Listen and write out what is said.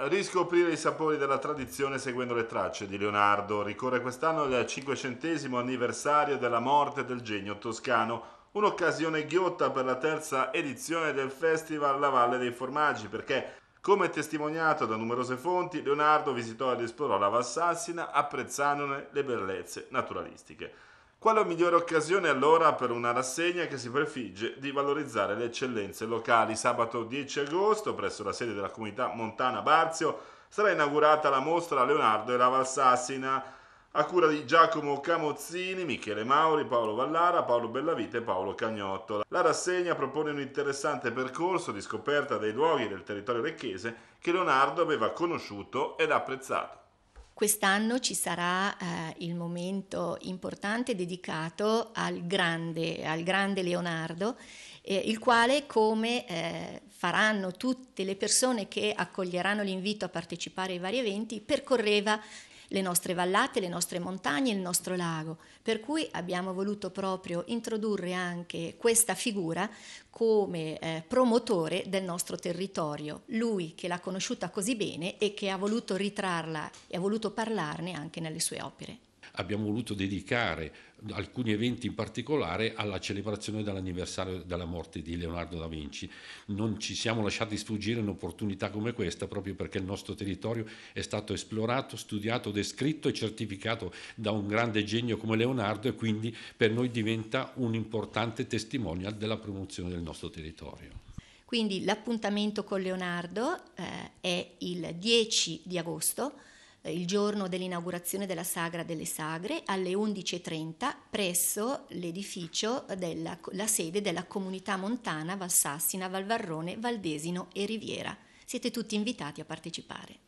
Riscoprire i sapori della tradizione seguendo le tracce di Leonardo. Ricorre quest'anno il cinquecentesimo anniversario della morte del genio toscano. Un'occasione ghiotta per la terza edizione del festival La Valle dei Formaggi perché, come testimoniato da numerose fonti, Leonardo visitò ed esplorò la Valsassina apprezzandone le bellezze naturalistiche. Quale migliore occasione allora per una rassegna che si prefigge di valorizzare le eccellenze locali? Sabato 10 agosto, presso la sede della comunità Montana Barzio, sarà inaugurata la mostra Leonardo e la Valsassina a cura di Giacomo Camozzini, Michele Mauri, Paolo Vallara, Paolo Bellavite e Paolo Cagnottola. La rassegna propone un interessante percorso di scoperta dei luoghi del territorio lecchese che Leonardo aveva conosciuto ed apprezzato. Quest'anno ci sarà eh, il momento importante dedicato al grande, al grande Leonardo, eh, il quale, come eh, faranno tutte le persone che accoglieranno l'invito a partecipare ai vari eventi, percorreva le nostre vallate, le nostre montagne, il nostro lago, per cui abbiamo voluto proprio introdurre anche questa figura come eh, promotore del nostro territorio, lui che l'ha conosciuta così bene e che ha voluto ritrarla e ha voluto parlarne anche nelle sue opere abbiamo voluto dedicare alcuni eventi in particolare alla celebrazione dell'anniversario della morte di Leonardo da Vinci. Non ci siamo lasciati sfuggire un'opportunità come questa proprio perché il nostro territorio è stato esplorato, studiato, descritto e certificato da un grande genio come Leonardo e quindi per noi diventa un importante testimonial della promozione del nostro territorio. Quindi l'appuntamento con Leonardo eh, è il 10 di agosto eh, il giorno dell'inaugurazione della Sagra delle Sagre alle 11.30 presso l'edificio della sede della comunità montana Valsassina, Valvarrone, Valdesino e Riviera. Siete tutti invitati a partecipare.